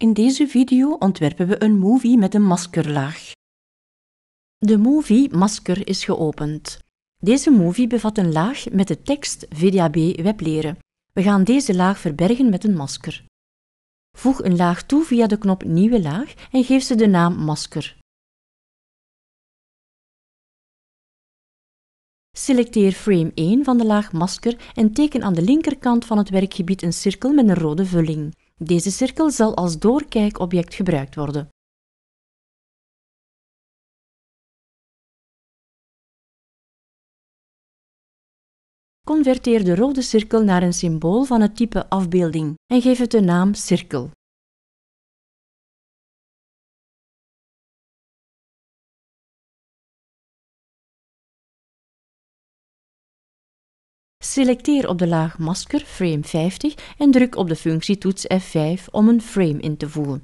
In deze video ontwerpen we een movie met een maskerlaag. De movie Masker is geopend. Deze movie bevat een laag met de tekst VDAB webleren. We gaan deze laag verbergen met een masker. Voeg een laag toe via de knop Nieuwe laag en geef ze de naam Masker. Selecteer frame 1 van de laag Masker en teken aan de linkerkant van het werkgebied een cirkel met een rode vulling. Deze cirkel zal als doorkijkobject gebruikt worden. Converteer de rode cirkel naar een symbool van het type afbeelding en geef het de naam cirkel. Selecteer op de laag masker frame 50 en druk op de functietoets F5 om een frame in te voegen.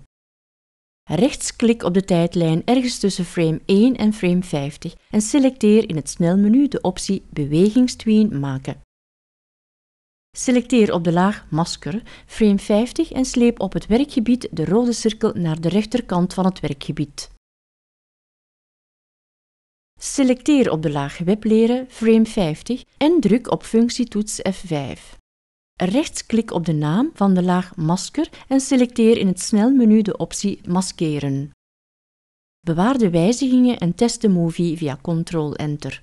Rechtsklik op de tijdlijn ergens tussen frame 1 en frame 50 en selecteer in het snelmenu de optie Bewegingstween maken. Selecteer op de laag Masker, frame 50 en sleep op het werkgebied de rode cirkel naar de rechterkant van het werkgebied. Selecteer op de laag webleren frame 50 en druk op functietoets F5. Rechtsklik op de naam van de laag masker en selecteer in het snelmenu de optie maskeren. Bewaar de wijzigingen en test de movie via Ctrl-Enter.